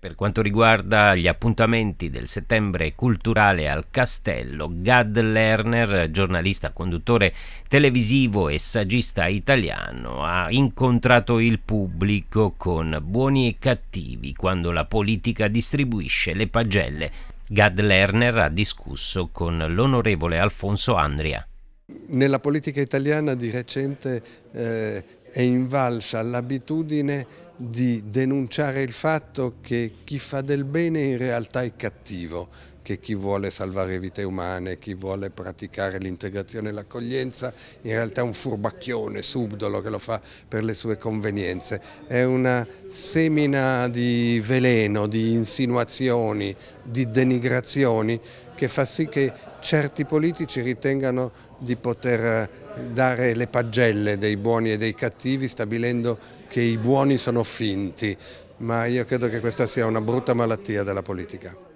Per quanto riguarda gli appuntamenti del settembre culturale al Castello, Gad Lerner, giornalista, conduttore televisivo e saggista italiano, ha incontrato il pubblico con buoni e cattivi quando la politica distribuisce le pagelle. Gad Lerner ha discusso con l'onorevole Alfonso Andria. Nella politica italiana di recente eh, è invalsa l'abitudine di denunciare il fatto che chi fa del bene in realtà è cattivo, che chi vuole salvare vite umane, chi vuole praticare l'integrazione e l'accoglienza in realtà è un furbacchione subdolo che lo fa per le sue convenienze. È una semina di veleno, di insinuazioni, di denigrazioni che fa sì che certi politici ritengano di poter poter eh, dare le pagelle dei buoni e dei cattivi stabilendo che i buoni sono finti, ma io credo che questa sia una brutta malattia della politica.